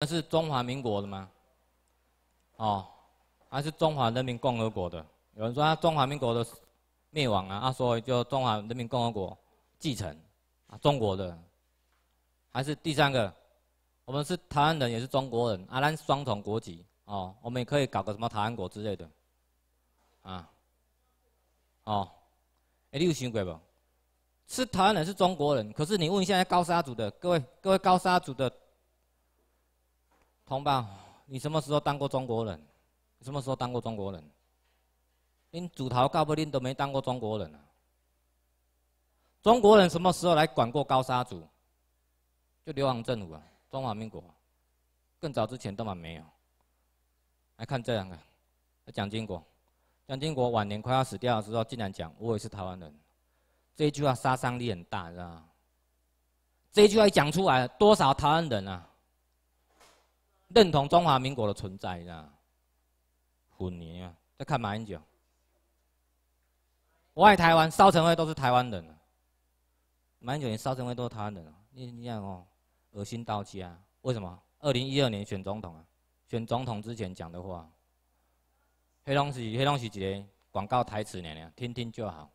那是中华民国的吗？哦，还是中华人民共和国的？有人说，啊，中华民国的灭亡啊，啊，所以就中华人民共和国继承啊，中国的，还是第三个，我们是台湾人，也是中国人，阿咱双重国籍哦，我们也可以搞个什么台湾国之类的，啊，哦，哎，你有想过不？是台湾人是中国人，可是你问现在高沙族的各位，各位高沙族的。同胞，你什么时候当过中国人？你什么时候当过中国人？连主逃高不林都没当过中国人。啊！中国人什么时候来管过高沙族？就流亡政府啊，中华民国。更早之前都还没有。来看这两个，蒋经国。蒋经国晚年快要死掉的时候，竟然讲我也是台湾人。这一句话杀伤力很大，知道吗？这一句话一讲出来，多少台湾人啊！认同中华民国的存在啦，混年啊，在看马英九。我爱台湾，烧成辉都是台湾人。马英九连萧成辉都是台湾人。你，你想哦，恶心到家。为什么？二零一二年选总统啊，选总统之前讲的话，黑东西，黑东西个广告台词呢，听听就好。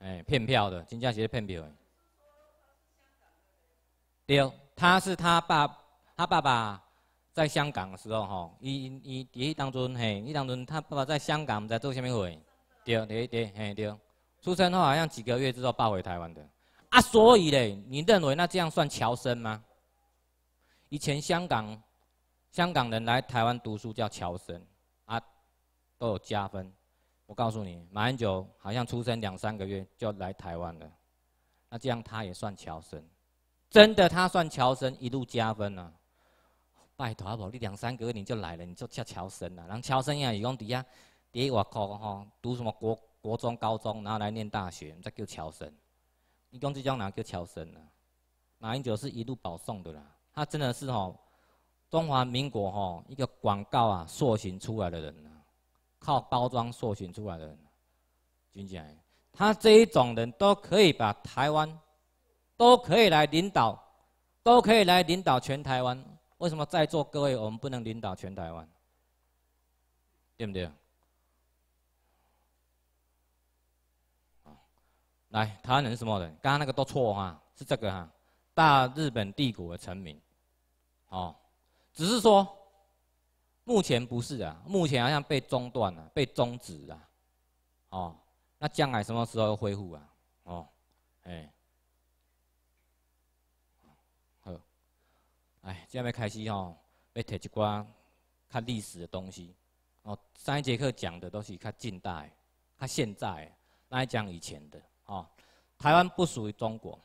哎，骗票的，真正是骗票的。对，他是他爸，他爸爸。在香港的时候，吼，伊伊伊，当阵嘿，伊当阵他爸爸在香港在做啥物事，对对对，嘿对。出生后好像几个月之后抱回台湾的，啊，所以嘞，你认为那这样算侨生吗？以前香港香港人来台湾读书叫侨生啊，都有加分。我告诉你，马英九好像出生两三个月就来台湾了，那这样他也算侨生？真的，他算侨生，一路加分啊。拜托啊！无你两三个月你就来了，你就叫乔生啊！人乔生呀，伊讲底下第一外国吼，读什么国国中、高中，然后来念大学，再叫乔生。伊讲这种哪叫乔生啊？马英九是一路保送的啦？他真的是吼，中华民国吼一个广告啊塑形出来的人啊，靠包装塑形出来的人。军长，他这一种人都可以把台湾，都可以来领导，都可以来领导全台湾。为什么在座各位我们不能领导全台湾？对不对？啊，来，台湾人什么人？刚刚那个都错啊，是这个哈，大日本帝国的臣民，哦，只是说目前不是啊，目前好像被中断了，被终止了，哦，那将来什么时候恢复啊？哦，哎。哎，今下开始吼，要提一寡较历史的东西。哦，上一节课讲的都是较近代、较现在，那来讲以前的。哦，台湾不属于中国。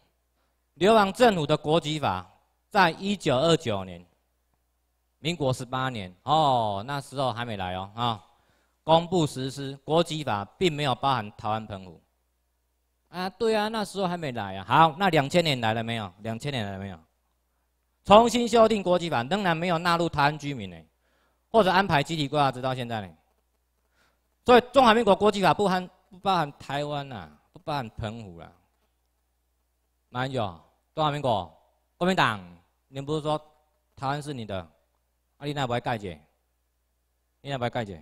流亡政府的国籍法，在一九二九年，民国十八年，哦，那时候还没来哦，啊，公布实施国籍法，并没有包含台湾澎湖。啊，对啊，那时候还没来啊。好，那两千年来了没有？两千年来了没有？重新修订国籍法，仍然没有纳入台湾居民呢，或者安排集体规划，直到现在呢。所以中华民国国籍法不含不包含台湾呐，不包含澎湖啦。马英九，中华民国国民党，你不是说台湾是你的？阿丽娜白盖姐，你丽娜白盖姐，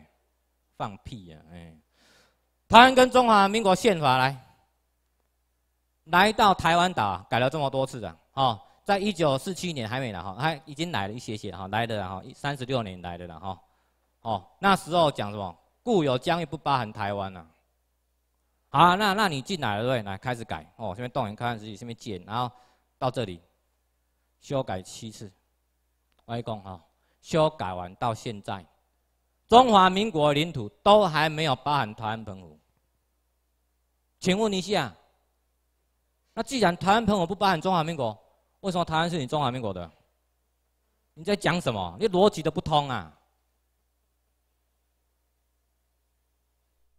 放屁呀！哎，台湾跟中华民国宪法来，来到台湾岛改了这么多次的哦。在一九四七年还没来哈，还已经来了一些些哈，来的哈一三十六年来的了哈，哦那时候讲什么？故有疆域不包含台湾呐。好，那那你进来了对，来开始改哦，这边动员看看自己这边建，然后到这里修改七次。我一讲哈，修改完到现在，中华民国领土都还没有包含台湾澎湖。请问你是啊？那既然台湾澎湖不包含中华民国？为什么台湾是你中华民国的？你在讲什么？你逻辑都不通啊！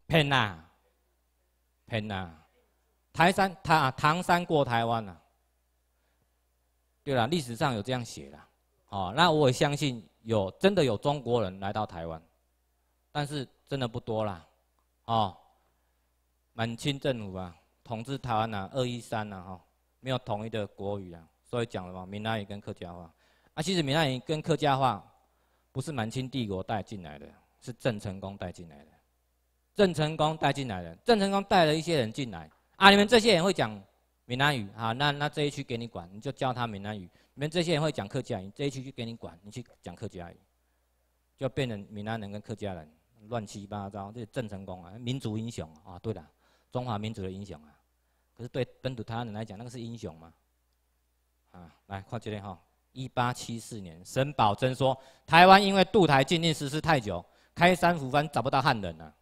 骗啊！骗啊！台山他唐山过台湾啊。对了，历史上有这样写的。哦，那我也相信有真的有中国人来到台湾，但是真的不多啦。哦，满清政府啊，统治台湾啊，二一三啊，哈，没有统一的国语啊。所以讲了嘛，闽南语跟客家话，啊，其实闽南语跟客家话不是满清帝国带进来的，是郑成功带进来的。郑成功带进来的，郑成功带了一些人进来，啊，你们这些人会讲闽南语，好，那那这一区给你管，你就教他闽南语；，你们这些人会讲客家语，这一区就给你管，你去讲客家语，就变成闽南人跟客家人乱七八糟。这郑成功啊，民族英雄啊，对的，中华民族的英雄啊，可是对本土台湾人来讲，那个是英雄嘛，啊，来跨这列哈，一八七四年，沈葆桢说，台湾因为渡台禁令实施太久，开山抚番找不到汉人了。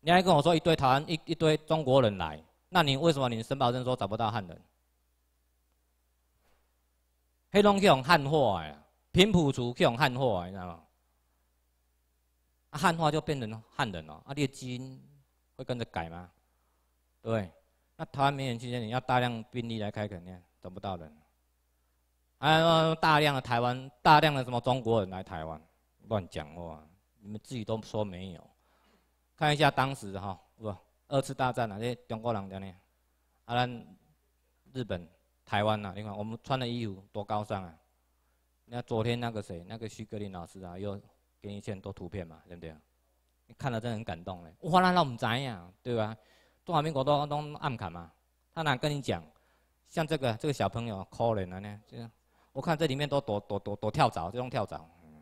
你还跟我说一堆台湾一一堆中国人来，那你为什么你沈葆桢说找不到汉人？黑龙江汉化哎，平埔族去汉化，你知道吗？啊，汉化就变成汉人了，啊，你的基因会跟着改吗？对，那台湾没人去，间，你要大量兵力来开垦，你看找不到人。啊，大量的台湾，大量的什么中国人来台湾，乱讲话，你们自己都说没有。看一下当时哈，不，二次大战那些中国人怎样？啊，咱日本、台湾啊，你看我们穿的衣服多高尚啊！那昨天那个谁，那个徐格林老师啊，又给你很多图片嘛，对不对？你看了真很感动嘞。我哪让我们知呀？对吧？中华民国都都暗砍嘛，他哪跟你讲？像这个这个小朋友可怜了呢，这。我看这里面都躲躲躲躲跳蚤，这种跳蚤，嗯，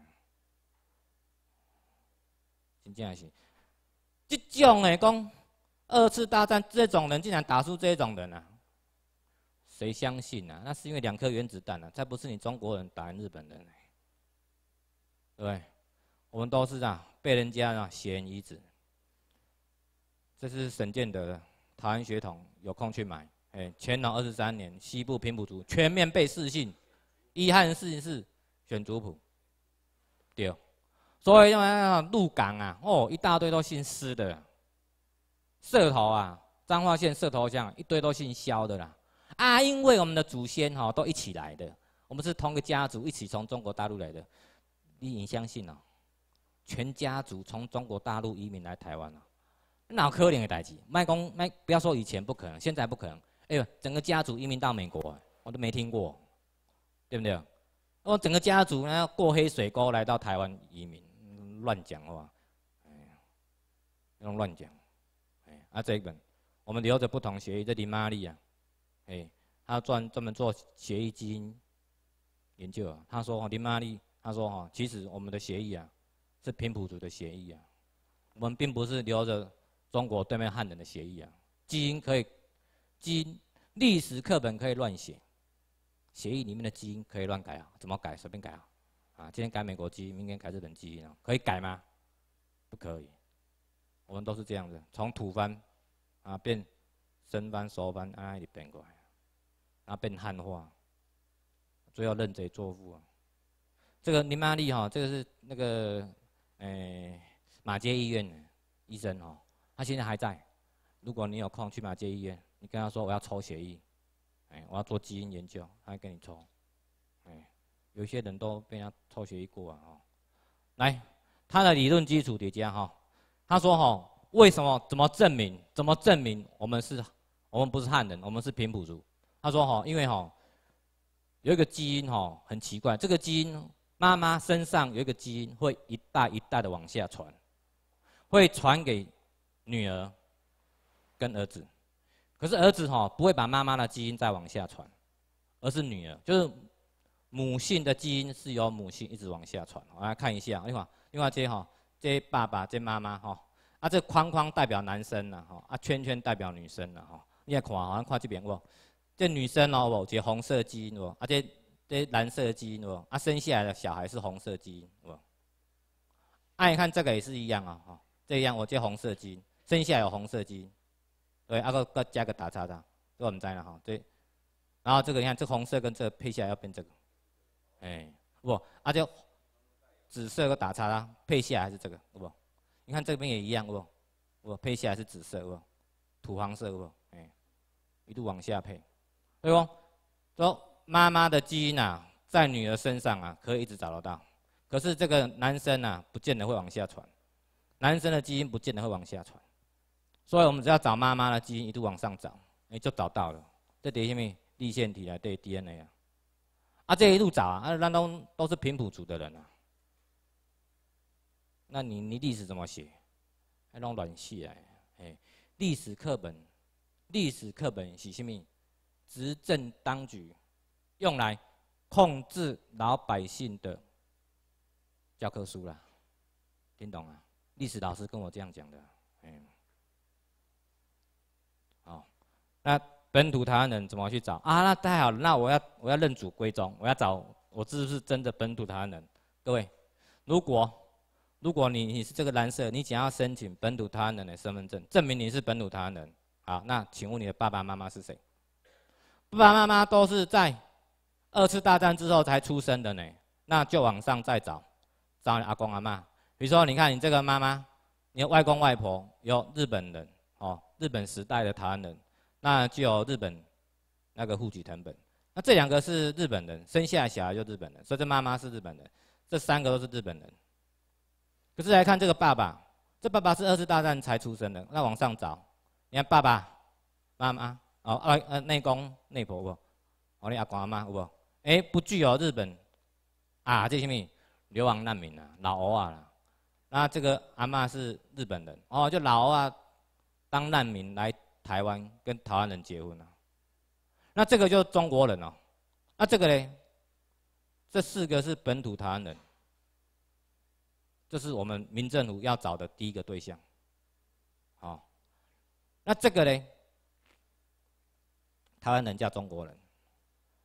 真正是这种的，讲二次大战这种人竟然打出这种人啊，谁相信啊？那是因为两颗原子弹啊，才不是你中国人打日本人，对，我们都是这、啊被人家啊血雨纸，这是沈建德，的台湾血统，有空去买，哎，乾隆二十三年，西部平埔族，全面被失信。遗憾的事情是选族谱，对，所以像鹿港啊，哦，一大堆都姓施的；社头啊，彰化县社头乡一堆都姓萧的啦。啊，因为我们的祖先哈都一起来的，我们是同一个家族一起从中国大陆来的。你你相信呢？全家族从中国大陆移民来台湾了，哪可能的代？子卖讲卖，不要说以前不可能，现在不可能。哎呦，整个家族移民到美国，我都没听过。对不对？我整个家族呢，过黑水沟来到台湾移民，乱讲话，哎，这种乱讲。哎，啊，这一本，我们留着不同协议，这林玛丽啊，哎，他专专门做协议基因研究。啊，他说，林玛丽，他说哈，其实我们的协议啊，是平埔族的协议啊，我们并不是留着中国对面汉人的协议啊。基因可以，基因历史课本可以乱写。协议里面的基因可以乱改啊？怎么改？随便改啊！啊，今天改美国基因，明天改日本基因啊？可以改吗？不可以。我们都是这样子，从土方啊变，生蕃、熟蕃，啊一变过来，啊变汉化，最后认贼作父啊！这个林玛丽哈，这个是那个诶马街医院的医生哦，他现在还在。如果你有空去马街医院，你跟他说我要抽血液。哎，我要做基因研究，他跟你抽，哎，有些人都被他抽血一过啊，哦，来，他的理论基础叠加哈，他说哈，为什么？怎么证明？怎么证明我们是，我们不是汉人，我们是平埔族？他说哈，因为哈，有一个基因哈，很奇怪，这个基因妈妈身上有一个基因会一代一代的往下传，会传给女儿跟儿子。可是儿子哈不会把妈妈的基因再往下传，而是女儿，就是母性的基因是由母性一直往下传。我来看一下，你看，另外这哈，这爸爸这妈妈哈，啊这框框代表男生了哈，啊圈圈代表女生了哈。你也看，好像看这边哦，这女生哦，我接红色基因哦，啊这这蓝色基因哦，啊生下来的小孩是红色基因哦。啊你看这个也是一样啊哈，这样我接红色基因，生下来有红色基因。对，啊个个加个打叉的，我们在了哈。对，然后这个你看，这红色跟这配下要变这个，哎，不，啊就紫色个打叉叉配下还是这个，不？你看这边也一样，不？不，配下还是紫色，不？土黄色，不？哎，一路往下配。对不？说妈妈的基因呐，在女儿身上啊，可以一直找得到。可是这个男生呐，不见得会往下传。男生的基因不见得会往下传。”所以我们只要找妈妈的基因一度往上找，哎，就找到了。这等于什么？线粒体啊，对，DNA 啊。啊，这一路找啊，啊，那都都是平埔族的人啊。那你你历史怎么写？还弄软气来？哎，历史课本，历史课本是什么？执政当局用来控制老百姓的教科书啦。听懂啊？历史老师跟我这样讲的。那本土台湾人怎么去找啊？那太好，了，那我要我要认祖归宗，我要找我是不是真的本土台湾人？各位，如果如果你你是这个蓝色，你想要申请本土台湾人的身份证，证明你是本土台湾人，好，那请问你的爸爸妈妈是谁？爸爸妈妈都是在二次大战之后才出生的呢，那就往上再找，找你阿公阿妈。比如说，你看你这个妈妈，你的外公外婆有日本人哦，日本时代的台湾人。那就有日本那个户籍成本，那这两个是日本人，生下小孩就日本人，所以这妈妈是日本人，这三个都是日本人。可是来看这个爸爸，这爸爸是二次大战才出生的，那往上找，你看爸爸、妈妈哦，呃呃内公内婆婆，哦，你阿公阿妈有哎，不具有日本啊，这些名流亡难民啊，老欧啊那这个阿妈是日本人，哦，就老欧啊当难民来。台湾跟台湾人结婚了，那这个就是中国人哦。那这个呢，这四个是本土台湾人，这是我们民政府要找的第一个对象。好，那这个呢，台湾人嫁中国人，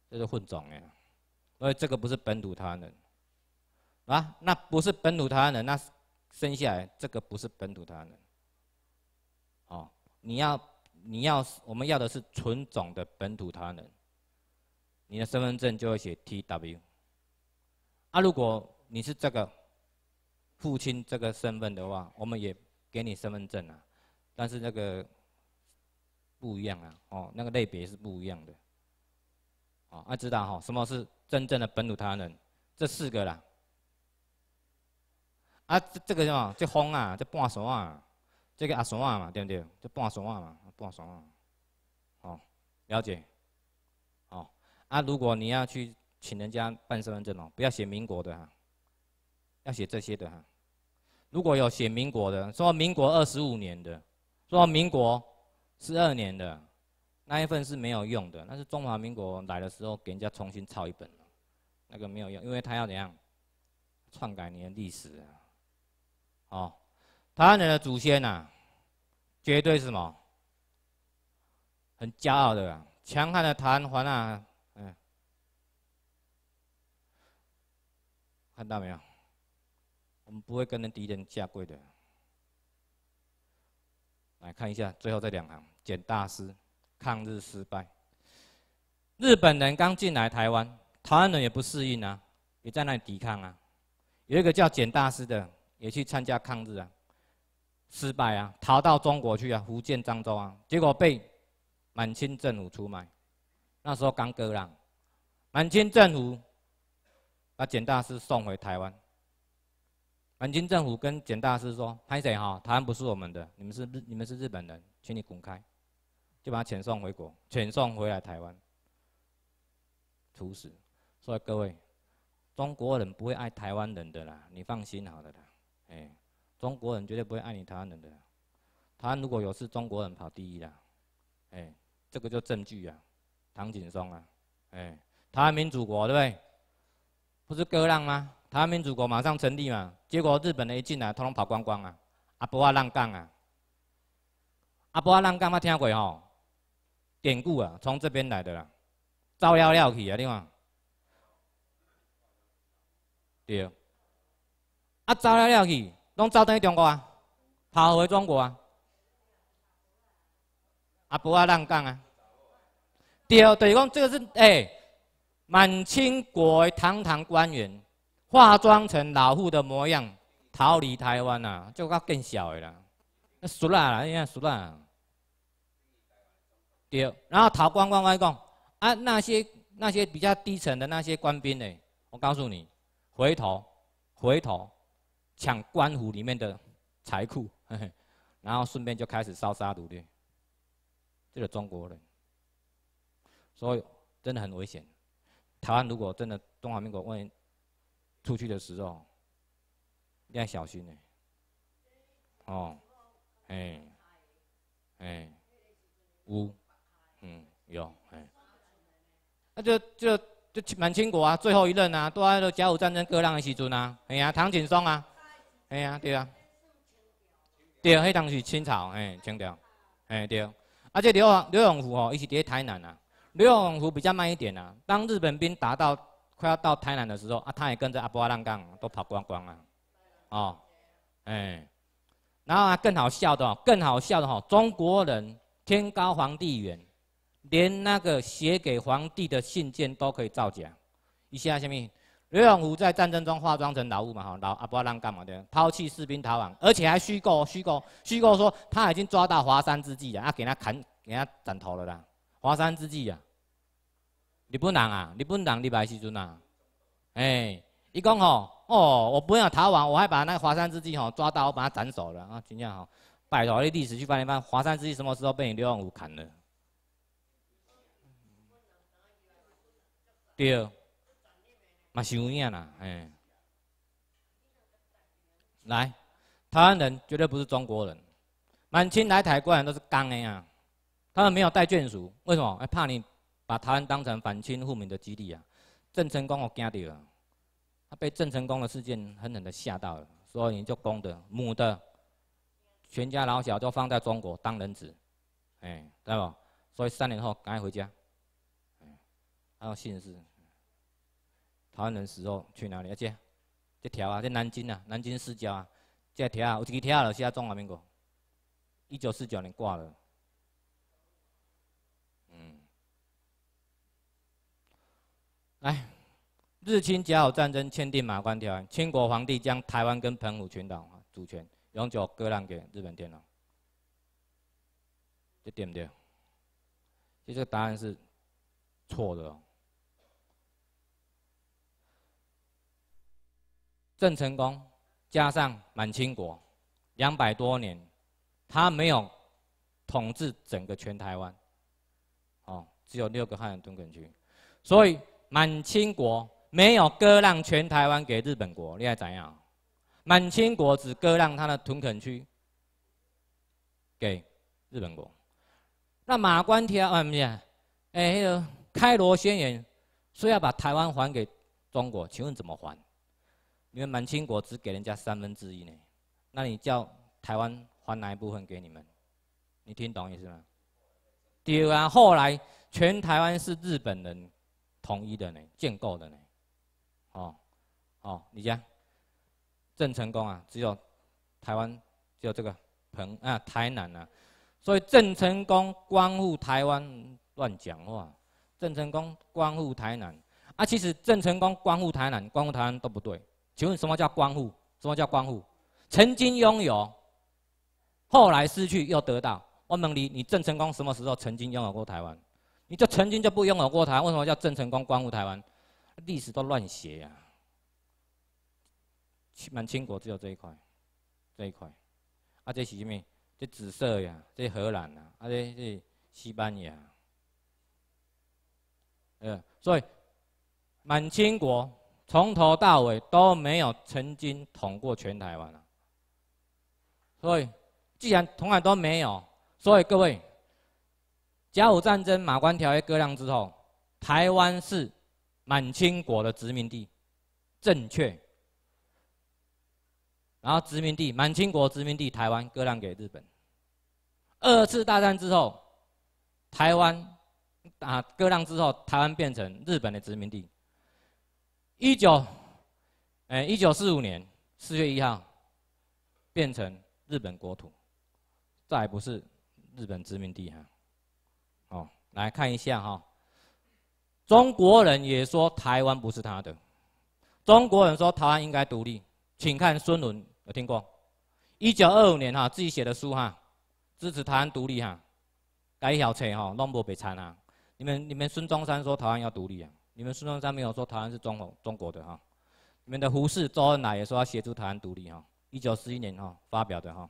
这是混种哎，所以这个不是本土台湾人啊。那不是本土台湾人，那生下来这个不是本土台湾人。好，你要。你要是我们要的是纯种的本土台湾人，你的身份证就会写 T W。啊，如果你是这个父亲这个身份的话，我们也给你身份证啊，但是那个不一样啊，哦，那个类别是不一样的。哦，啊，知道哈，什么是真正的本土台湾人？这四个啦。啊，这个什么？这风啊，这半山啊。这个阿三啊嘛，对不对？这半三啊嘛，半三啊。哦，了解，哦，啊，如果你要去请人家办身份证哦，不要写民国的哈，要写这些的哈。如果有写民国的，说民国二十五年的，说民国十二年的，那一份是没有用的，那是中华民国来的时候给人家重新抄一本，那个没有用，因为他要怎样篡改你的历史，哦。台湾人的祖先呐，绝对是什么？很骄傲的，强悍的台湾啊！嗯，看到没有？我们不会跟人敌人下跪的。来看一下最后这两行：简大师抗日失败，日本人刚进来台湾，台湾人也不适应啊，也在那里抵抗啊。有一个叫简大师的，也去参加抗日啊。失败啊！逃到中国去啊！福建漳州啊！结果被满清政府出卖。那时候刚割让，满清政府把简大师送回台湾。满清政府跟简大师说：“潘谁哈，台湾不是我们的，你们是日，你们是日本人，请你滚开。”就把他遣送回国，遣送回来台湾，处死。所以各位，中国人不会爱台湾人的啦，你放心好了啦，哎。中国人绝对不会爱你台湾人的，台湾如果有事，中国人跑第一啦。哎，这个就证据啊，唐景松啊，哎，台湾民主国对不对？不是割让吗？台湾民主国马上成立嘛，结果日本人一进来，通通跑光光啊，阿波阿浪讲啊，阿波阿浪讲，我听过吼，典故啊，从这边来的啦，招了了去啊，你看，对，啊，走了了去。拢走等去中国啊，跑回中国啊，啊不阿人讲啊，对，等于讲这个是哎，满清国堂堂官员，化妆成老妇的模样，逃离台湾啊，就较更小的啦，熟啦啦，因熟啦，对，然后逃光光，我讲啊那些那些比较低层的那些官兵呢，我告诉你，回头回头。抢官府里面的财库，然后顺便就开始烧杀掳掠。这个中国人，所以真的很危险。台湾如果真的中华民国问出去的时候，要小心呢。哦，哎，哎，乌，嗯，有，哎，那就就就满清国啊，最后一任啊，都在甲午战争割让的时阵啊，哎呀，唐景崧啊。哎呀，对呀，对，迄当是清朝，哎，清朝，哎，对，啊，且刘刘永福吼，伊是伫台南啊。刘永福比较慢一点啊。当日本兵打到快要到台南的时候，啊，他也跟着阿波浪岗都跑光光了。哦，哎，然后啊，更好笑的，哦，更好笑的吼，中国人天高皇帝远，连那个写给皇帝的信件都可以造假，一下啥物？刘永福在战争中化妆成老务嘛，哈老阿波浪干嘛的？抛弃士兵逃亡，而且还虚构、虚构、虚构说他已经抓到华山之计了，啊，给他砍给他斩头了啦。华山之计啊，日本人啊，日本人来时阵啊，哎，一共吼，哦，我不要逃亡，我还把那个华山之计吼抓到，我把他斩首了啊。怎样吼？拜托历史去翻一翻，华山之计什么时候被你刘永福砍了？对。嘛是有影啦，哎，来，台湾人绝对不是中国人，满清来台湾人都是刚的啊，他们没有带眷属，为什么？怕你把台湾当成反清复明的基地啊。郑成功我惊到，了，他被郑成功的事件狠狠的吓到了，所以就公的、母的，全家老小都放在中国当人质，哎，知道不？所以三年后赶紧回家，还有姓氏。台湾人死后去哪里？啊，这，这条啊，这南京啊，南京市郊啊，这条啊，有几条了？啊，中华民国，一九四九年挂了。嗯。来，日清甲午战争签订马关条约，清国皇帝将台湾跟澎湖群岛主权永久割让给日本天这对不对？其实答案是错的。郑成功加上满清国，两百多年，他没有统治整个全台湾，哦，只有六个汉人屯垦区，所以满清国没有割让全台湾给日本国，你还怎样？满清国只割让他的屯垦区给日本国。那马关条约面，么哎，那个开罗宣言说要把台湾还给中国，请问怎么还？你们满清国只给人家三分之一呢，那你叫台湾还哪一部分给你们？你听懂意思吗？第二啊，后来全台湾是日本人统一的呢，建构的呢。哦哦，你讲郑成功啊，只有台湾，只有这个澎啊台南啊。所以郑成功光复台湾乱讲话，郑成功光复台南啊，其实郑成功光复台南、光复台湾都不对。请问什么叫光复？什么叫光复？曾经拥有，后来失去，又得到。问梦里，你郑成功什么时候曾经拥有过台湾？你就曾经就不拥有过台？为什么叫郑成功光复台湾？历史都乱写呀！满清国只有这一块，这一块。啊，这是什么？这紫色呀，这荷兰啊，啊，这是西班牙。呃，所以满清国。从头到尾都没有曾经统过全台湾啊，所以既然统台都没有，所以各位，甲午战争马关条约割让之后，台湾是满清国的殖民地，正确。然后殖民地满清国殖民地台湾割让给日本，二次大战之后，台湾啊割让之后，台湾变成日本的殖民地。一九，嗯，一九四五年四月一号，变成日本国土，再不是日本殖民地哈。哦，来看一下哈，中国人也说台湾不是他的，中国人说台湾应该独立，请看孙文有听过？一九二五年哈，自己写的书哈，支持台湾独立哈，改小车哈弄不被拆啊。你们你们孙中山说台湾要独立啊。你们孙中山没有说台湾是中中国的哈？你们的胡适、周恩来也说要协助台湾独立哈？一九四一年哈发表的哈，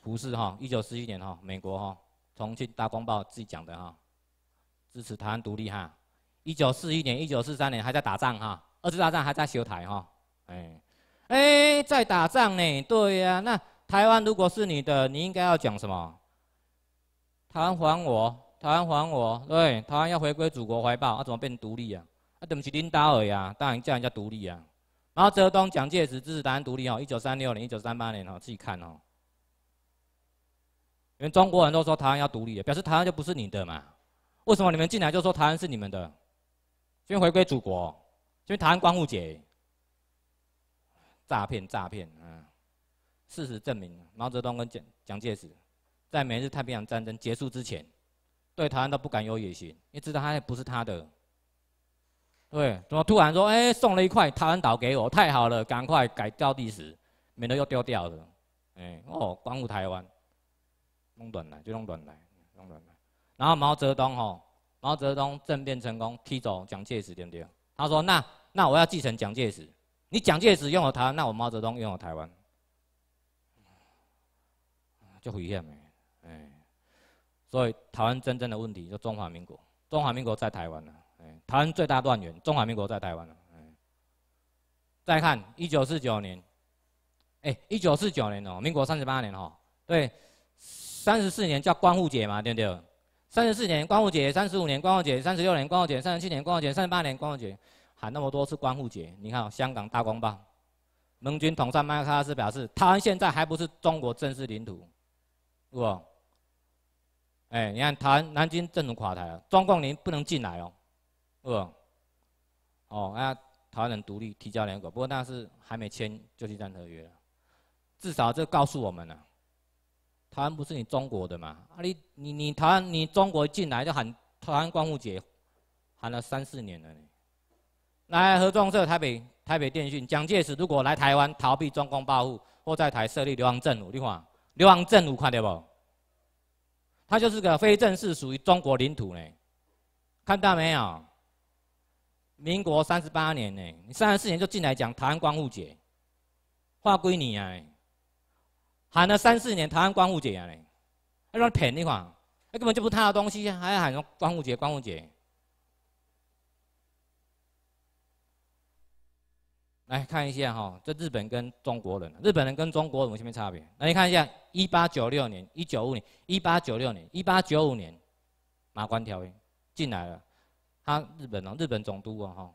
胡适哈一九四一年哈美国哈重庆大公报自己讲的哈，支持台湾独立哈。一九四一年、一九四三年还在打仗哈，二次大战还在修台哈。哎哎，在打仗呢，对呀。那台湾如果是你的，你应该要讲什么？台湾还我。台湾还我，对，台湾要回归祖国怀抱，啊怎么变独立啊？啊，对不起，林达尔呀，当然叫人家独立啊。毛泽东、蒋介石支持台湾独立哦，一九三六年、一九三八年哦，自己看哦。因为中国人都说台湾要独立，表示台湾就不是你的嘛。为什么你们进来就说台湾是你们的？因为回归祖国，因为台湾光复节，诈骗诈骗，嗯。事实证明，毛泽东跟蒋蒋介石在美日太平洋战争结束之前。对台湾都不敢有野心，因为知道它也不是他的。对，怎么突然说，哎，送了一块台湾岛给我，太好了，赶快改掉历史，免得又丢掉了。哎，哦，光复台湾，弄短来就弄短来，弄短来。然后毛泽东吼，毛泽东政变成功，踢走蒋介石，对不对？他说，那那我要继承蒋介石，你蒋介石拥有台湾，那我毛泽东拥有台湾，就毁灭了。所以，台湾真正的问题就中华民国。中华民国在台湾呢，哎，台湾最大断源。中华民国在台湾呢，哎。再看一九四九年，哎，一九四九年哦，民国三十八年哈，对，三十四年叫光复节嘛，对不对？三十四年光复节，三十五年光复节，三十六年光复节，三十七年光复节，三十八年光复节，喊那么多次光复节。你看，香港大光报，盟军统帅麦克阿瑟表示，台湾现在还不是中国正式领土，我。哎，你看，台湾南京政府垮台了，中共您不能进来哦，是不？哦，啊，台湾人独立，提交联合国，不过那是还没签《就去山合约》了。至少这告诉我们了，台湾不是你中国的嘛？啊，你你你台湾你中国进来就喊台湾光复节，喊了三四年了呢。来合众社，台北台北电讯，蒋介石如果来台湾，逃避中共报复，或在台设立流亡政府，你看流亡政府看到不？它就是个非正式属于中国领土呢，看到没有？民国三十八年呢，你三十四年就进来讲台湾光复节，划归你啊！喊了三四年台湾光复节啊！嘞，让乱平一话，那根本就不是他的东西，还要喊什么光复节？光复节？来看一下哈，这日本跟中国人，日本人跟中国人有么差别？那你看一下，一八九六年、一九五年、一八九六年、一八九五年，马关条约进来了，他日本哦，日本总督哦哈，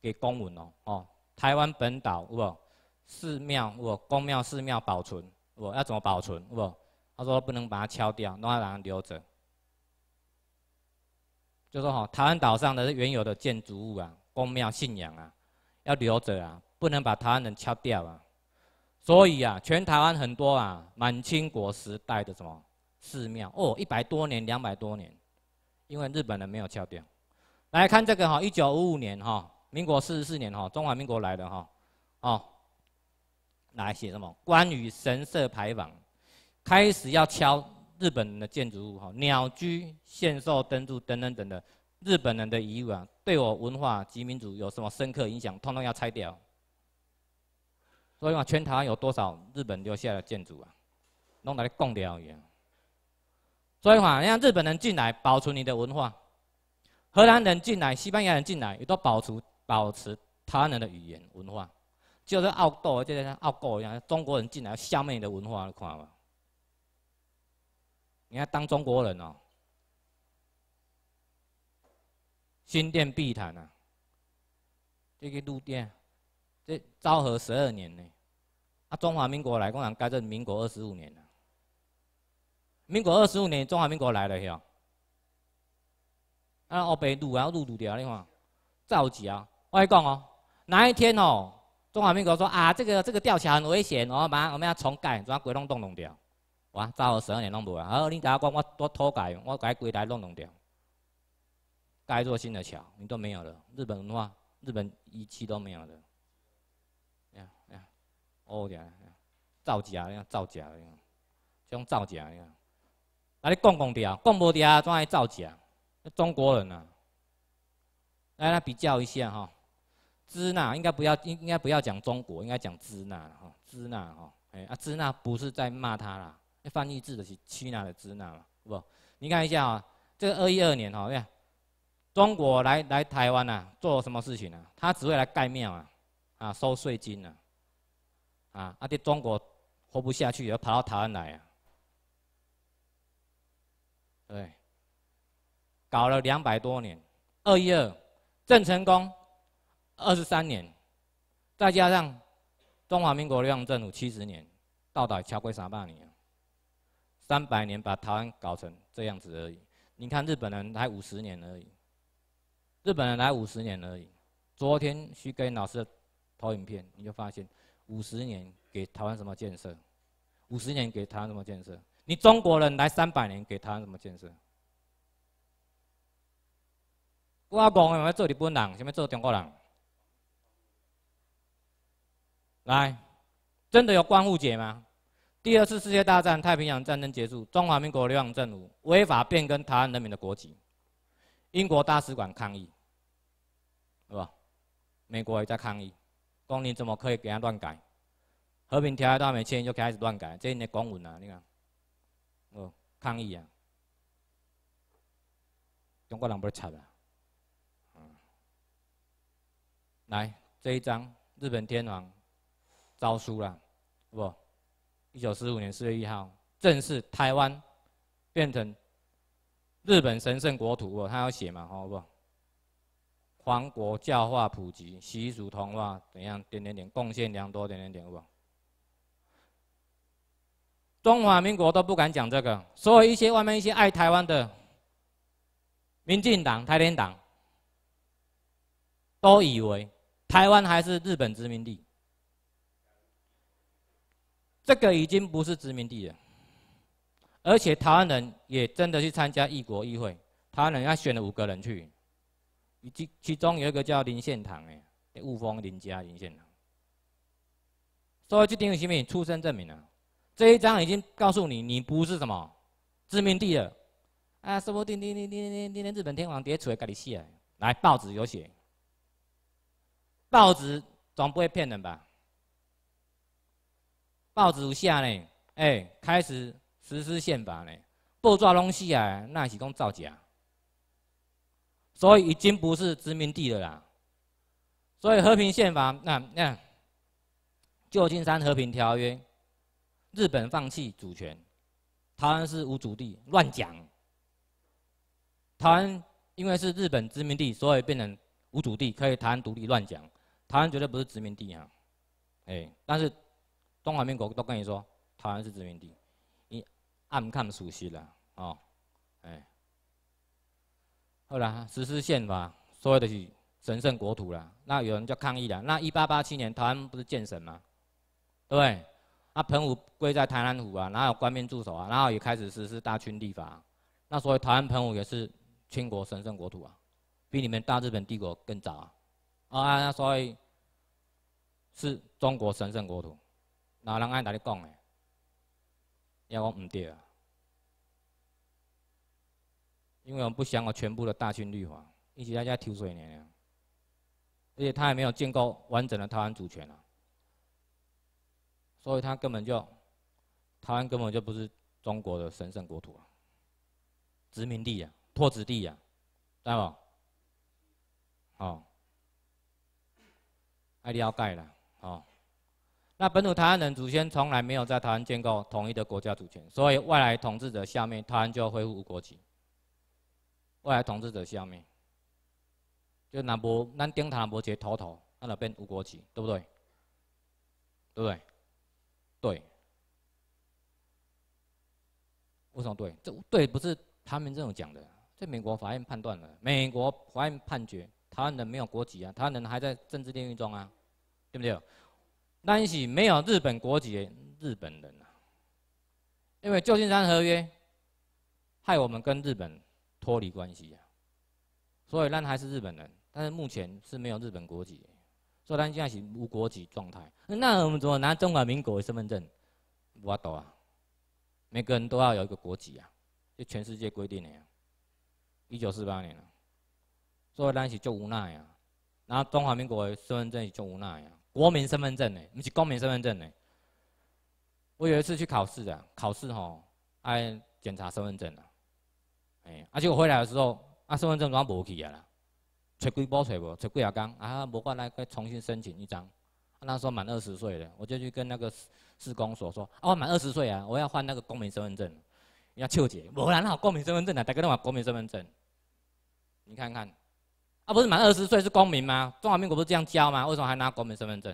给公文哦哦，台湾本岛有不？寺庙有不？公庙寺庙保存，我要怎么保存？不，他说不能把它敲掉，让它留着。就说哈，台湾岛上的原有的建筑物啊，公庙信仰啊。要留着啊，不能把台湾人敲掉啊，所以啊，全台湾很多啊，满清国时代的什么寺庙哦，一百多年、两百多年，因为日本人没有敲掉。来看这个哈，一九五五年哈，民国四十四年哈，中华民国来的哈，哦，来写什么关于神社牌坊，开始要敲日本人的建筑物哈，鸟居、献兽、灯柱等等等等。日本人的遗物啊，对我文化及民族有什么深刻影响？通通要拆掉。所以讲，全台湾有多少日本留下的建筑啊？弄得跟掉一样。所以讲，让日本人进来保存你的文化；荷兰人进来、西班牙人进来，也都保存、保持他人的语言文化。就是澳斗，就像澳斗一样。中国人进来消灭你的文化，你看嘛。你看，当中国人哦。新店碧潭呐，这个路店，这昭和十二年呢，啊中华民国来，共产改成民国二十五年啊。民国二十五年中华民国来了，晓？啊，后背路啊路堵掉，你看，着急啊！我跟你讲哦，哪一天哦，中华民国说啊这个这个吊桥很危险，我把它我们要重盖，怎鬼弄弄掉？哇，昭和十二年拢无啊！啊，你知影讲我多拖改，我改几台弄弄掉。该做新的桥，你都没有了。日本的话，日本仪器都没有了。哎呀，哎呀，哦，呀，造假，呀，造假，呀，这种造假，呀，看，那你讲讲掉，讲不掉，怎会造假？中国人啊，来来比较一下哈，支那应该不要，应应该不要讲中国，应该讲支那哈，支那哈，哎啊，支那不是在骂他啦，翻译字的是“支那”的“支那”嘛，不？你看一下啊，这个二一二年哈，你看。中国来来台湾呐，做什么事情呢？他只会来盖庙啊，啊收税金呢、啊啊在中国活不下去，要跑到台湾来啊。对，搞了两百多年，二一二，郑成功二十三年，再加上中华民国的政府七十年，到底桥归啥半年？三百年把台湾搞成这样子而已。你看日本人才五十年而已。日本人来五十年而已，昨天徐根老师投影片，你就发现五十年给台湾什么建设？五十年给台湾什么建设？你中国人来三百年给台湾什么建设？我要讲我们做你不人，前面做中国人。来，真的有光护节吗？第二次世界大战太平洋战争结束，中华民国流亡政府违法变更台湾人民的国籍。英国大使馆抗议，是吧？美国也在抗议，公民怎么可以给他乱改？和平条约都还没签，就开始乱改，这你公文啊？你看，哦，抗议啊！中国人不是惨插嗯！来，这一张日本天皇诏书了，是不？一九四五年四月一号，正式台湾变成。日本神圣国土哦，他要写嘛，好不好？皇国教化普及，习俗同化，怎样？点点点，贡献良多，点点点，好不好？中华民国都不敢讲这个，所以一些外面一些爱台湾的民进党、台联党，都以为台湾还是日本殖民地，这个已经不是殖民地了。而且台湾人也真的去参加异国议会，台湾人他选了五个人去，以及其中有一个叫林献堂，哎，五峰林家林献堂。所以去点点姓名、出生证明啊，这一张已经告诉你你不是什么殖民地了，啊说不定你你你你你连日本天皇底出来给你写来报纸有写，报纸总不会骗人吧？报纸有下呢，哎开始。实施宪法呢，不抓东西啊，那是讲造假，所以已经不是殖民地了啦。所以和平宪法，那那旧金山和平条约，日本放弃主权，台湾是无主地，乱讲。台湾因为是日本殖民地，所以变成无主地，可以台湾独立乱讲。台湾绝对不是殖民地啊，哎，但是中华民国都跟你说，台湾是殖民地。暗抗属实了，哦，哎，后来实施宪法，所有的是神圣国土了。那有人叫抗议了，那一八八七年，台湾不是建省吗？对不对？那澎湖归在台南府啊，然后官兵驻守啊，然后也开始实施大清立法。那所以台湾澎湖也是清国神圣国土啊，比你们大日本帝国更早啊。啊，所以是中国神圣国土。哪人爱哪里讲的？要我唔对啊，因为我们不想我全部的大军绿化，一直在家抽水呢呢，而且他还没有建构完整的台湾主权啊，所以他根本就台湾根本就不是中国的神圣国土啊，殖民地啊，拓殖地啊，知道吗？哦，还要解了。那本土台湾人祖先从来没有在台湾建构统一的国家主权，所以外来统治者下面，台湾就要恢复国籍。外来统治者下面，就那波，南丁台湾无一个土头，那就变无国籍，对不对？对不对？对。为什么对？这对不是他们这种讲的，这美国法院判断的，美国法院判决台湾人没有国籍啊，台湾人还在政治边缘中啊，对不对？兰是没有日本国籍，日本人啊，因为旧金山合约，害我们跟日本脱离关系啊，所以那还是日本人，但是目前是没有日本国籍，所以咱现在是无国籍状态。那我们怎么拿中华民国的身份证？不阿斗啊，每个人都要有一个国籍啊，就全世界规定的呀。一九四八年啊，所以咱是就无奈啊，拿中华民国的身份证就无奈啊。国民身份证呢，不是公民身份证呢。我有一次去考试的，考试吼，爱检查身份证啊，哎，而且我回来的时候，啊，身份证我无去啊啦，揣几无揣无，揣几阿刚啊，无法来再重新申请一张。那时候满二十岁了，我就去跟那个市工公所说，啊，我满二十岁啊，我要换那个公民身份证。人家秋姐，我拿那公民身份证啊，大家都话公民身份证，你看看。啊，不是满二十岁是公民吗？中华民国不是这样教吗？为什么还拿国民身份证？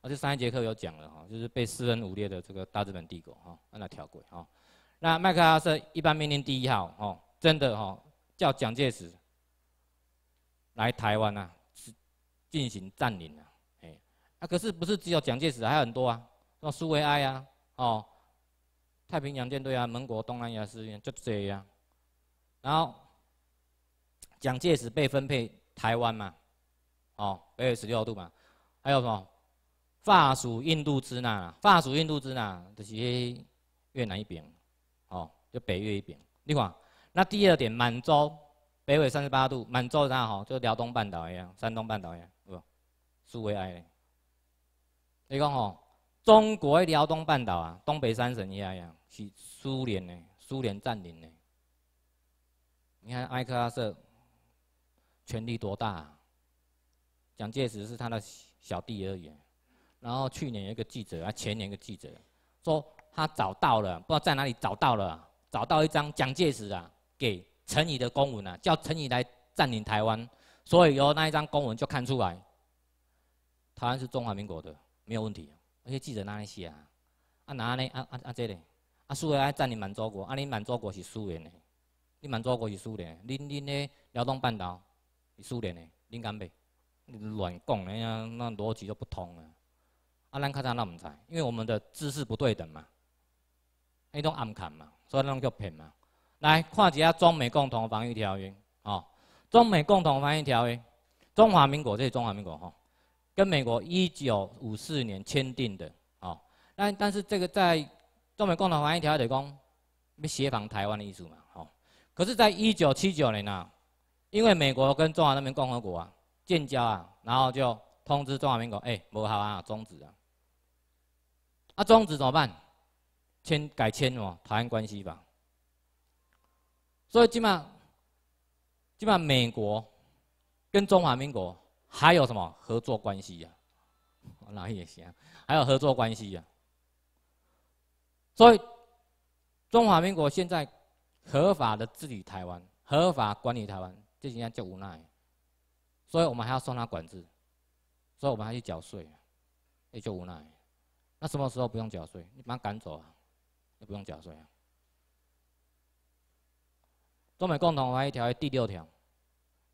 啊，且上一节课有讲了哈，就是被四分五裂的这个大日本帝国哈，让他调轨哈。那麦克阿瑟一般命令第一号哦，真的哦，叫蒋介石来台湾啊，进行占领啊。哎，啊可是不是只有蒋介石，还有很多啊，那苏维埃啊，哦，太平洋舰队啊，盟国东南亚司令就这样，然后。蒋介石被分配台湾嘛，哦，北纬十六度嘛，还有什么？法属印度支那，法属印度支那就是越南一边，哦，就北越一边。你看，那第二点，满洲北纬三十八度，满洲它吼就辽东半岛一样，山东半岛一样，是不？苏维埃的。你讲哦，中国辽东半岛啊，东北三省一样，是苏联的，苏联占领的。你看艾克拉说。权力多大？蒋介石是他的小弟而已。然后去年有一个记者啊，前年一个记者说，他找到了，不知道在哪里找到了，找到一张蒋介石啊给陈仪的公文啊，叫陈仪来占领台湾。所以由那一张公文就看出来，台湾是中华民国的，没有问题。而且记者哪里写啊？啊哪里啊啊啊这里啊，苏维埃占领满洲国，啊你满洲国是苏联的，你满洲国是苏联，你你的辽东半岛。苏联的，零干杯，乱讲，人家那逻辑就不通啊。啊，咱看啥那唔知，因为我们的姿势不对等嘛，迄种暗砍嘛，所以咱叫骗嘛。来看一下中美共同防御条约，哦，中美共同防御条约，中华民国这是中华民国吼，跟美国一九五四年签订的，哦，但但是这个在中美共同防御条约底讲要协防台湾的意思嘛，哦，可是，在一九七九年呐。因为美国跟中华人民共和国啊建交啊，然后就通知中华民国，哎，不好啊，终止啊。啊，终止怎么办？签改签哦，台湾关系法。所以起码，起码美国跟中华民国还有什么合作关系呀？来也行，还有合作关系呀。所以中华民国现在合法的治理台湾，合法管理台湾。这几年就无奈，所以我们还要送他管制，所以我们还要缴税，也就无奈。那什么时候不用缴税？你把他赶走啊，也不用缴税啊。中美共同防御条约第六条，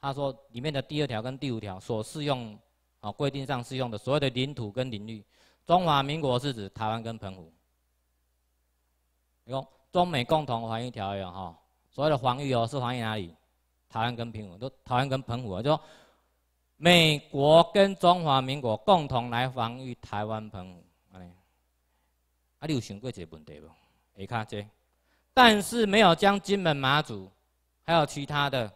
他说里面的第二条跟第五条所适用啊规定上适用的所有的领土跟领域，中华民国是指台湾跟澎湖。你说中美共同防御条约哈，所谓的防御哦是防御哪里？台湾跟澎湖，都台湾跟澎湖，就说美国跟中华民国共同来防御台湾澎湖。尼，啊，你有想过这个问题无？下骹这，但是没有将金门马祖还有其他的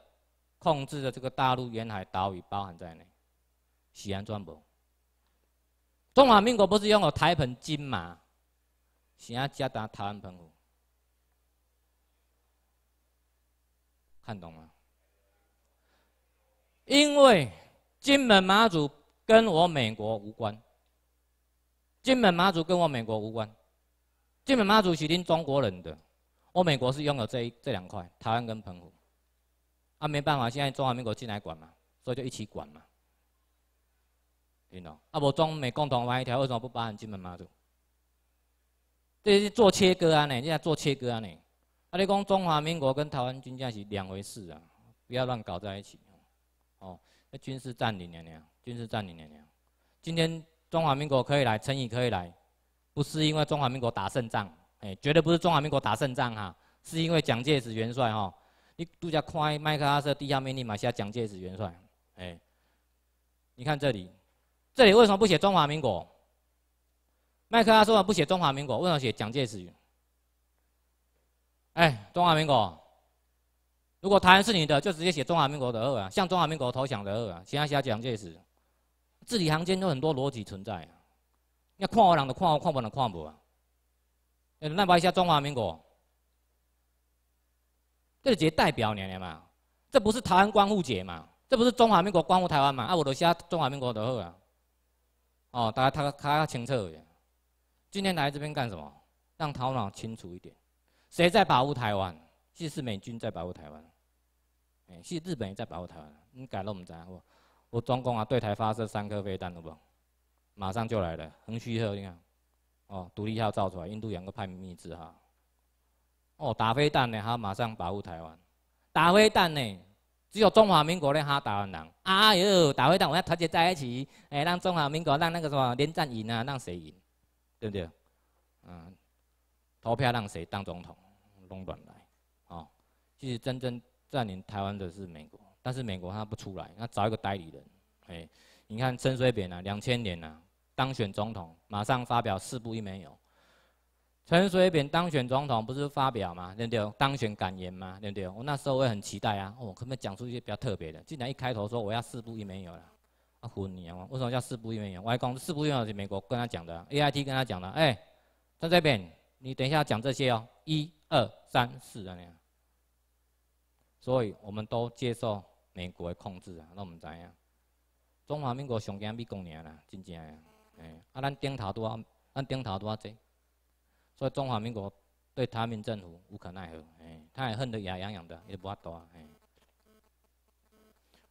控制的这个大陆沿海岛屿包含在内。喜安转不？中华民国不是拥有台澎金马，喜要加大台湾澎湖？看懂了？因为金门马祖跟我美国无关，金门马祖跟我美国无关，金门马祖是您中国人的，我美国是拥有这一这两块台湾跟澎湖，啊没办法，现在中华民国进来管嘛，所以就一起管嘛，听懂？啊，我中美共同玩一条，为什么不包含金门马祖？这是做切割啊，你，现在做切割啊你，啊你讲中华民国跟台湾真正是两回事啊，不要乱搞在一起。军事占领娘娘，军事占领娘娘。今天中华民国可以来，陈毅可以来，不是因为中华民国打胜仗，哎，绝对不是中华民国打胜仗哈，是因为蒋介石元帅哈。你度假看麦克阿瑟地下命令嘛，写蒋介石元帅。哎，你看这里，这里为什么不写中华民国？麦克阿瑟不写中华民国，为什么写蒋介石？哎，中华民国。如果台湾是你的，就直接写中华民国的二啊，向中华民国投降的二啊，其他写蒋介石，字里行间有很多逻辑存在啊。那看我两的看我，看不的看不啊。那把一下中华民国，这是节代表你嘛？这不是台湾光复节嘛？这不是中华民国光复台湾嘛？啊，我都写中华民国的二啊。哦，大家他他要清澈。今天来这边干什么？让头脑清楚一点，谁在保护台湾？其实是美军在保护台湾。哎，是日本人在保护台湾。你改了我们怎样？我总共啊，对台发射三颗飞弹，好不好？马上就来了，横须贺你看，哦，独立号造出来，印度洋个派密字哈，哦，打飞弹呢，他马上保护台湾。打飞弹呢，只有中华民国的他台湾人。啊哟，打飞弹，我要团结在一起，哎，让中华民国让那个什么连战赢啊，让谁赢？对不对？嗯，投票让谁当总统？乱来，哦，其实真正。占领台湾的是美国，但是美国他不出来，他找一个代理人。哎，你看陈水扁啊，两千年啊当选总统，马上发表四部一没有。陈水扁当选总统不是发表吗？对不对？当选感言吗？对不对？我那时候我也很期待啊，我可不可以讲出一些比较特别的？竟然一开头说我要四部一没有了，唬你啊！为什么叫四不一没有？外公，四不一没有是美国跟他讲的，A I T 跟他讲的。哎，陈水扁，你等一下讲这些哦，一二三四啊，样。所以我们都接受美国的控制啊，那们知啊。中华民国上惊美国尔啦，真正。哎，啊，咱顶头拄啊，咱顶头拄啊济。所以中华民国对他民政府无可奈何，哎，他也恨得牙痒痒的，也无啊多。哎。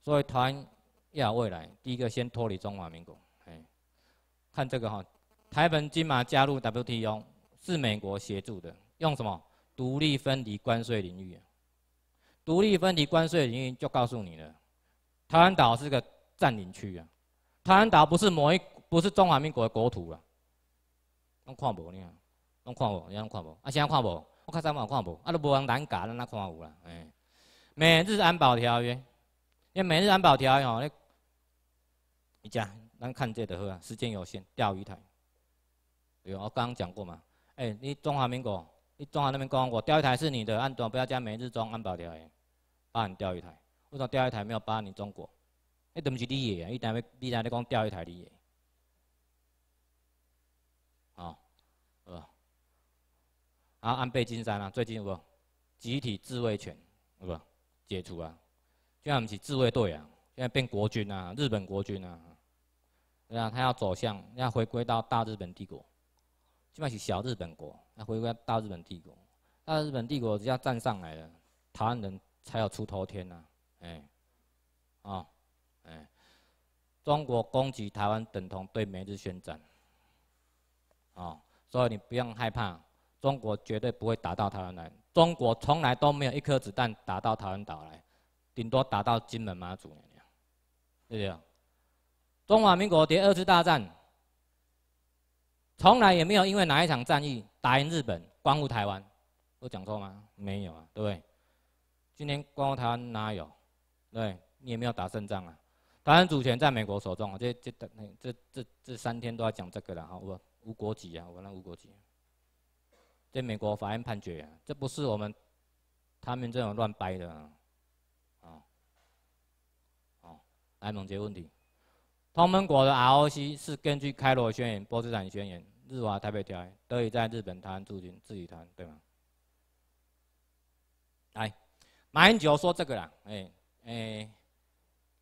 所以台湾要未来，第一个先脱离中华民国。哎，看这个哈，台本金马加入 WTO 是美国协助的，用什么？独立分离关税领域。独立分离关税的原就告诉你了，台湾岛是个占领区啊，台湾岛不是某一不是中华民国的国土了，拢看无呢，拢看无，你拢看无，啊在看无？我看三毛看无，啊都无人敢讲，咱哪看有啦？哎，美日安保条约，因美日安保条约吼，你讲，咱看这的好啊，时间有限，钓鱼台，对，我刚刚讲过嘛，哎，你中华民国，你中华民国，钓鱼台是你的，安装不要加美日中安保条约。把你钓鱼台，我讲钓鱼台没有把你中国，你怎么是你野啊！一旦要必然在讲钓鱼台你的野。好，是吧？啊，安倍晋三啊，最近有不集体自卫权不解除啊？现在不是自卫队啊，现在变国军啊，日本国军啊，对啊，他要走向要回归到大日本帝国，起码是小日本国，要回归大日本帝国，大日本帝国只要站上来了，台湾人。才有出头天呐！哎，哦，哎，中国攻击台湾等同对美日宣战。哦，所以你不用害怕，中国绝对不会打到台湾来。中国从来都没有一颗子弹打到台湾岛来，顶多打到金门、马祖那娘。对不对？中华民国第二次大战，从来也没有因为哪一场战役打赢日本、光顾台湾，我讲错吗？没有啊，对不对？今天光台湾哪有？对，你也没有打胜仗啊！台湾主权在美国手中，啊，这这这这这三天都在讲这个了哈。我无国籍啊，我那无国籍。这美国法院判决，啊，这不是我们他们这种乱掰的啊啊！来，蒙杰问题，同盟国的 ROC 是根据开罗宣言、波茨坦宣言、日华台北条约得以在日本台湾驻军、自己台对吗？来。马英九说这个啦，哎哎，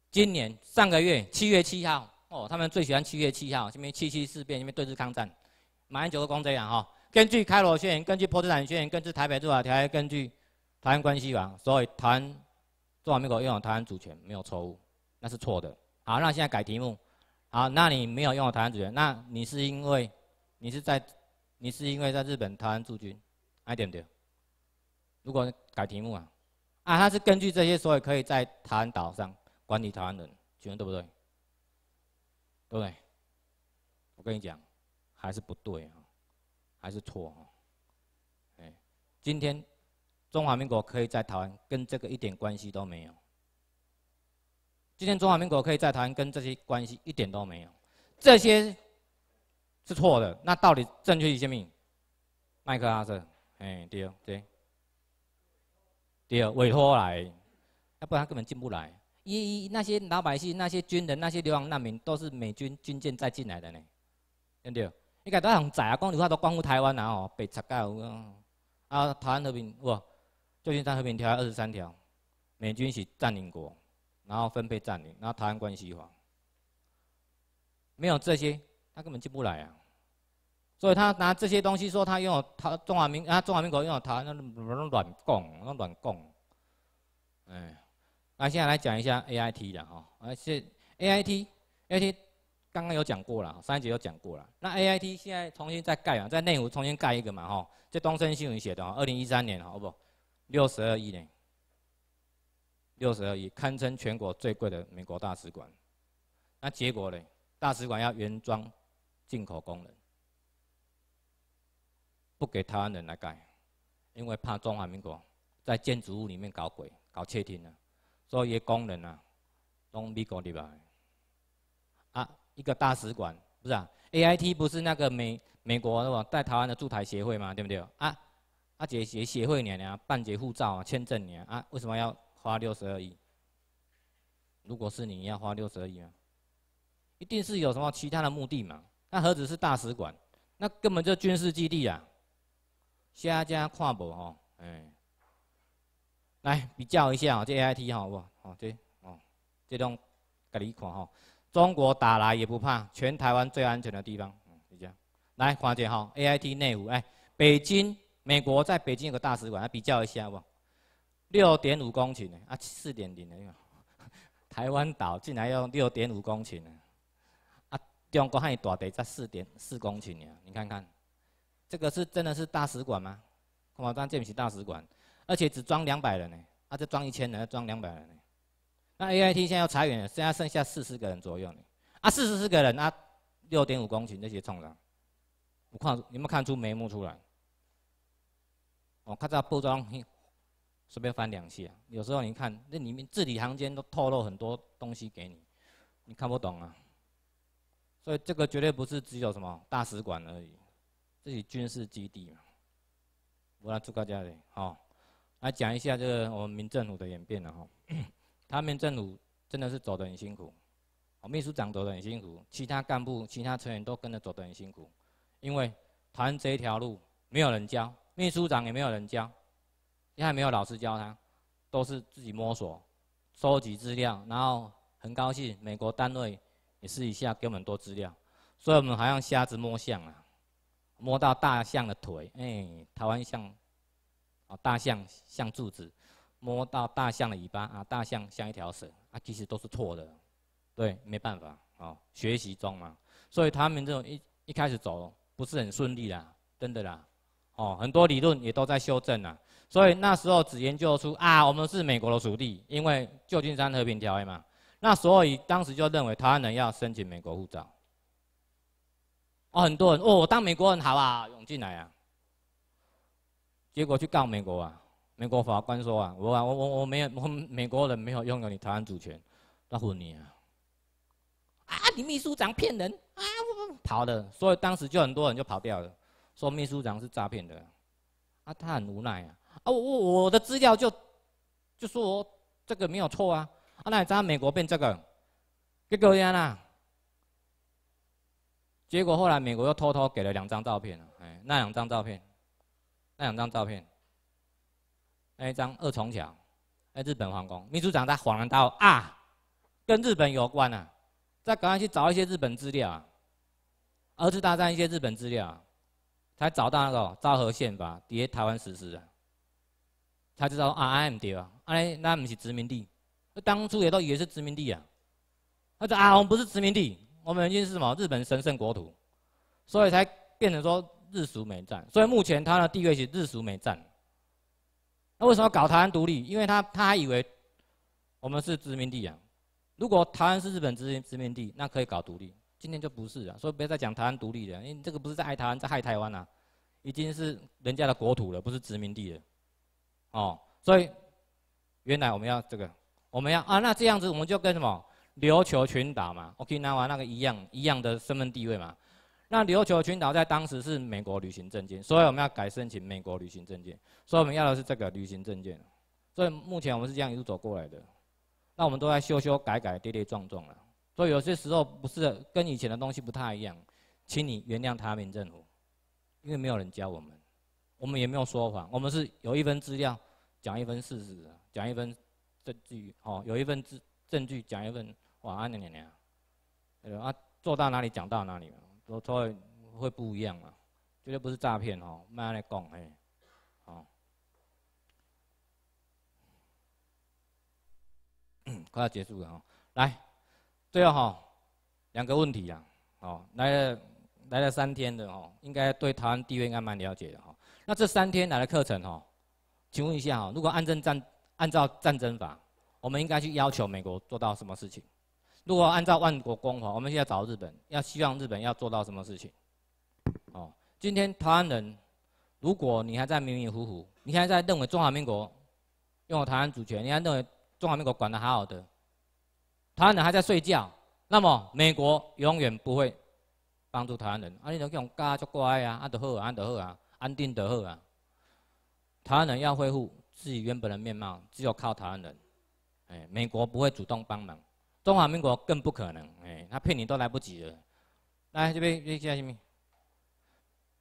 今年上个月七月七号，哦，他们最喜欢七月七号，这边七七事变，因为对日抗战。马英九都讲这样哈，根据开罗宣言，根据波茨坦宣言，根据台北做法条约，根据台湾关系法，所以台湾做法没有台湾主权，没有错误，那是错的。好，那现在改题目，好，那你没有用台湾主权，那你是因为你是在你是因为在日本台湾驻军，对点点，如果改题目啊？啊，他是根据这些，所以可以在台湾岛上管理台湾人，觉得对不对？对不对？我跟你讲，还是不对啊，还是错啊。哎，今天中华民国可以在台湾，跟这个一点关系都没有。今天中华民国可以在台湾，跟这些关系一点都没有，这些是错的。那到底正确一些呢？麦克阿瑟，哎，对哦，对。对委托来，要不然根本进不来。一那些老百姓、那些军人、那些流亡难民，都是美军军舰再进来的呢，对不对？你看都很窄啊。光是话都光顾台湾啊哦，被拆鲜啊，啊，台湾和平，哇，旧金山和平条约二十三条，美军是占领国，然后分配占领，然后台湾关系法，没有这些，他根本进不来啊。所以他拿这些东西说，他拥有他中华民啊中华民国拥有他那那乱软那软贡。哎，那现在来讲一下 A I T 的哈，而且 A I T A I T 刚刚有讲过了，上一节有讲过了。那 A I T 现在重新再盖啊，在内湖重新盖一个嘛哈。这东森新闻写的哈，二零一三年哦不，六十二亿，六十二亿，堪称全国最贵的美国大使馆。那结果呢，大使馆要原装进口工人。不给台湾人来盖，因为怕中华民国在建筑物里面搞鬼、搞窃听啊。所以工人啊，从美国的吧？啊，一个大使馆不是啊？A I T 不是那个美美国在台湾的驻台协会吗？对不对？啊啊，解解协会年啊，办结护照啊、签证年啊，为什么要花六十二亿？如果是你要花六十亿啊，一定是有什么其他的目的嘛？那何止是大使馆？那根本就军事基地啊！先先看无吼，哎，来比较一下哦，这 A I T 吼，好不？哦，这哦，这种给你看吼，中国打来也不怕，全台湾最安全的地方，嗯，这样。来，华姐吼，A I T 内部，哎，北京美国在北京有个大使馆，来比较一下不？六点五公顷的，啊，四点零的，台湾岛竟然要六点五公顷的，啊，中国迄件大地才四点四公顷的，你看看。这个是真的是大使馆吗？恐怕刚建不起大使馆，而且只装两百人呢，啊，这装一千人，装两百人呢。那 AIT 现在裁员，现在剩下四十个人左右呢，啊，四十四个人啊，六点五公顷这些重量。我看有没有看出眉目出来？我看到包装，随便翻两下，有时候你看那里面字里行间都透露很多东西给你，你看不懂啊。所以这个绝对不是只有什么大使馆而已。自己军事基地嘛，我来祝大家的哦，来讲一下这个我们民政府的演变了哈。他们政府真的是走得很辛苦，哦、秘书长走得很辛苦，其他干部、其他成员都跟着走得很辛苦，因为谈这一条路没有人教，秘书长也没有人教，也还没有老师教他，都是自己摸索、收集资料，然后很高兴美国单位也试一下给我们多资料，所以我们好像瞎子摸象啊。摸到大象的腿，哎，台湾像啊，大象像柱子，摸到大象的尾巴啊，大象像一条蛇啊，其实都是错的，对，没办法哦，学习中嘛，所以他们这种一一开始走不是很顺利啦，真的啦，哦，很多理论也都在修正啦，所以那时候只研究出啊，我们是美国的属地，因为旧金山和平条约嘛，那所以当时就认为台湾人要申请美国护照。哦，很多人哦，我当美国人好啊，涌进来啊，结果去告美国啊，美国法官说啊，我啊我我我没有，我美国人没有拥有你台湾主权，那唬你啊，啊，你秘书长骗人啊，跑了，所以当时就很多人就跑掉了，说秘书长是诈骗的，啊，他很无奈啊，啊，我我我的资料就就说这个没有错啊，啊，哪会找美国变这个，这个样啦？结果后来，美国又偷偷给了两张照片，哎，那两张照片，那两张照片，那一张二重桥，哎，日本皇宫，秘书长他恍然大悟，啊，跟日本有关呐，再赶快去找一些日本资料啊，二次大战一些日本资料，啊，才找到那个昭和宪法，下台湾实施的，才知道啊，俺唔对啊，哎，那不是殖民地，那当初也都以为是殖民地啊，他说啊，我们不是殖民地。我们已经是什么？日本神圣国土，所以才变成说日属美占，所以目前它的地位是日属美占。那为什么搞台湾独立？因为他他还以为我们是殖民地啊。如果台湾是日本殖殖民地，那可以搞独立。今天就不是啊，所以不要再讲台湾独立了，因为这个不是在爱台湾，在害台湾啊，已经是人家的国土了，不是殖民地了。哦，所以原来我们要这个，我们要啊，那这样子我们就跟什么？琉球群岛嘛，Okinawa 那个一样一样的身份地位嘛。那琉球群岛在当时是美国旅行证件，所以我们要改申请美国旅行证件，所以我们要的是这个旅行证件。所以目前我们是这样一路走过来的。那我们都在修修改改、跌跌撞撞了，所以有些时候不是跟以前的东西不太一样，请你原谅他民政府，因为没有人教我们，我们也没有说谎，我们是有一份资料讲一份事实，讲一份证据，哦，有一份证证据讲一份。哇，安娘娘娘，对啊，做到哪里讲到哪里，都都会会不一样嘛。绝对不是诈骗哦，慢慢来讲，嘿，哦。快要结束了哦。来，最后哈两个问题啊，哦，来了来了三天的哦，应该对台湾地位应该蛮了解的哈。那这三天来的课程哈，请问一下哈，如果按照战按照战争法，我们应该去要求美国做到什么事情？如果按照万国公法，我们现在找日本，要希望日本要做到什么事情？哦，今天台湾人，如果你还在迷迷糊糊，你现在在认为中华民国拥有台湾主权，你还认为中华民国管得好好的，台湾人还在睡觉，那么美国永远不会帮助台湾人。啊，你这种家就乖啊，安得好，安得好啊，安定得好啊。台湾人要恢复自己原本的面貌，只有靠台湾人。哎，美国不会主动帮忙。中华民国更不可能，哎，他骗你都来不及了。来这边，边下来什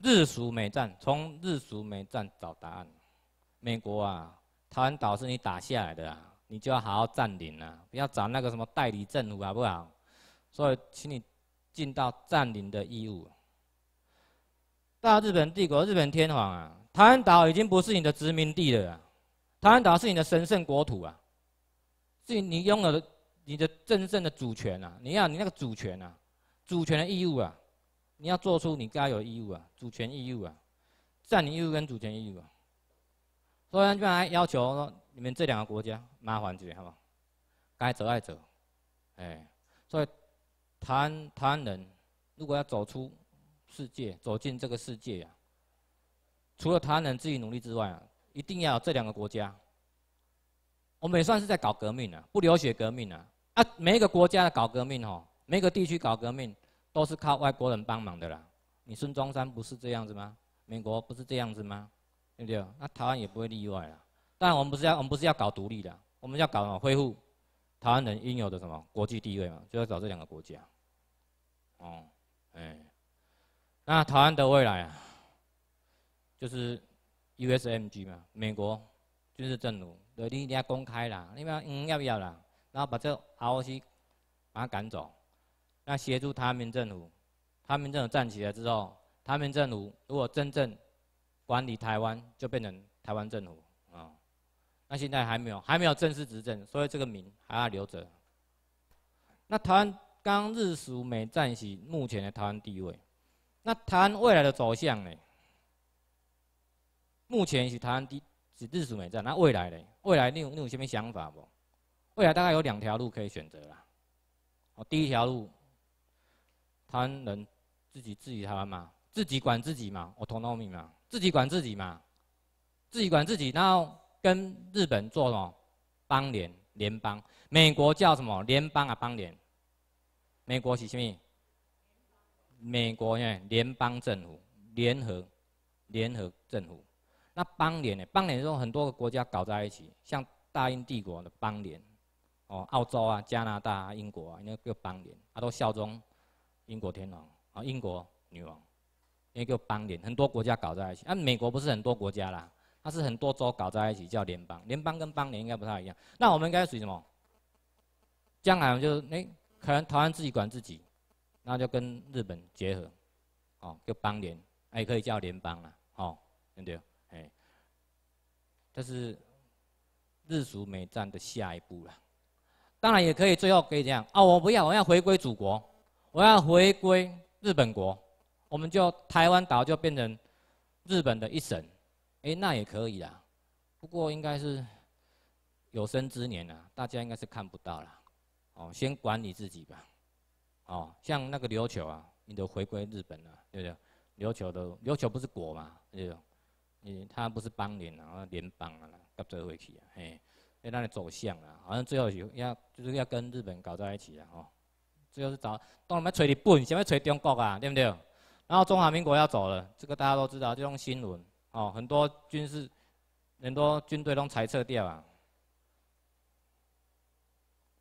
日属美战，从日属美战找答案。美国啊，台湾岛是你打下来的，啊，你就要好好占领啊，不要找那个什么代理政府好不好？所以，请你尽到占领的义务。大日本帝国，日本天皇啊，台湾岛已经不是你的殖民地了，台湾岛是你的神圣国土啊，是你拥有的。你的真正的主权呐，你要你那个主权呐，主权的义务啊，你要做出你该有义务啊，主权义务啊，占你义务跟主权义务，啊。所以就来要求说你们这两个国家麻烦点好好？该走爱走，哎，所以，台台湾人如果要走出世界，走进这个世界呀，除了台湾人自己努力之外啊，一定要这两个国家，我们也算是在搞革命啊，不流血革命啊。啊，每一个国家的搞革命哦，每一个地区搞革命都是靠外国人帮忙的啦。你孙中山不是这样子吗？美国不是这样子吗？对不对？那台湾也不会例外啦。当然，我们不是要我们不是要搞独立的，我们要搞恢复台湾人应有的什么国际地位嘛，就要找这两个国家。哦，哎，那台湾的未来啊，就是 USMG 嘛，美国军事政府，对，你你要公开啦，你要嗯要不要啦？然后把这 ROC 把他赶走，那协助台民政府，台民政府站起来之后，台民政府如果真正管理台湾，就变成台湾政府啊。那现在还没有，还没有正式执政，所以这个名还要留着。那台湾刚日、属美战是目前的台湾地位，那台湾未来的走向呢？目前是台湾第是日、属美战，那未来呢？未来你有你有什么想法不？未来大概有两条路可以选择啦。哦，第一条路，台湾人自己治理台湾嘛，自己管自己嘛，我统 onomy 嘛，自己管自己嘛，自己管自己，然后跟日本做什么邦联联邦？美国叫什么联邦啊？邦联？美国是什么？美国呢联邦政府，联合联合政府。那邦联呢？邦联就是很多个国家搞在一起，像大英帝国的邦联。哦，澳洲啊、加拿大啊、英国啊，应该叫邦联，他都效忠英国天皇啊，英国女王，因为叫邦联，很多国家搞在一起。啊，美国不是很多国家啦，它是很多州搞在一起叫联邦，联邦跟邦联应该不太一样。那我们应该属于什么？将来我们就诶，可能台湾自己管自己，那就跟日本结合，哦，叫邦联，还可以叫联邦啦，哦，对不对？哎，这是日苏美战的下一步了。当然也可以，最后可以这样？哦，我不要，我要回归祖国，我要回归日本国，我们就台湾岛就变成日本的一省，哎，那也可以啦。不过应该是有生之年啦，大家应该是看不到了。哦，先管你自己吧。哦，像那个琉球啊，你都回归日本了，对不对？琉球的琉球不是国嘛，对，你它不是邦联啊，联邦啊，都追回去啊，嘿。在那里走向了，好像最后就要就是要跟日本搞在一起了吼，最后是找，当然要找日本，先要找中国啊，对不对？然后中华民国要走了，这个大家都知道，这种新闻，哦，很多军事，很多军队都裁撤掉啊。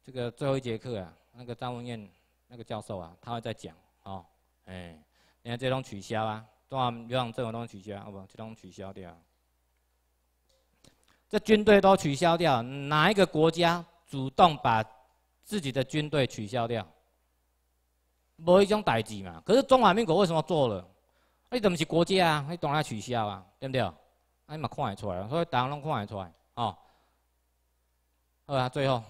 这个最后一节课啊，那个张文燕那个教授啊，他会在讲，哦，哎，你看这种取消啊，多少这种东西取消，好好？这种取消掉。这军队都取消掉，哪一个国家主动把自己的军队取消掉？无一种代志嘛。可是中华民国为什么做了？你怎么是国家啊？你当然取消啊，对不对？啊，你嘛看会出来，所以大家拢看会出来哦。好吧，最后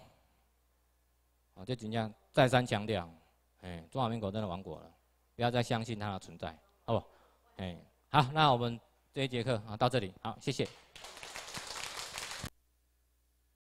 我就尽量再三强调，哎，中华民国真的亡国了，不要再相信它的存在，好不？哎，好，那我们这一节课啊到这里，好，谢谢。